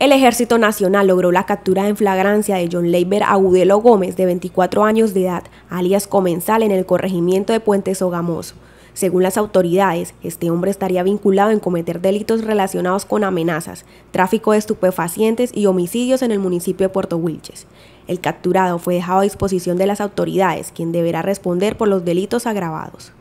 El Ejército Nacional logró la captura en flagrancia de John Leiber Agudelo Gómez, de 24 años de edad, alias comensal en el corregimiento de Puentes Sogamoso. Según las autoridades, este hombre estaría vinculado en cometer delitos relacionados con amenazas, tráfico de estupefacientes y homicidios en el municipio de Puerto Wilches. El capturado fue dejado a disposición de las autoridades, quien deberá responder por los delitos agravados.